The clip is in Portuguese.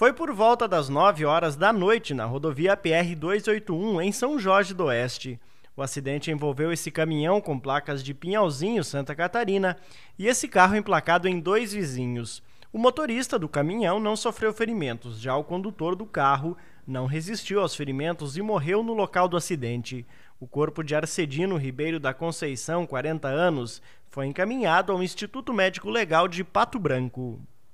Foi por volta das 9 horas da noite na rodovia PR-281, em São Jorge do Oeste. O acidente envolveu esse caminhão com placas de Pinhalzinho, Santa Catarina, e esse carro emplacado em dois vizinhos. O motorista do caminhão não sofreu ferimentos, já o condutor do carro não resistiu aos ferimentos e morreu no local do acidente. O corpo de Arcedino Ribeiro da Conceição, 40 anos, foi encaminhado ao Instituto Médico Legal de Pato Branco.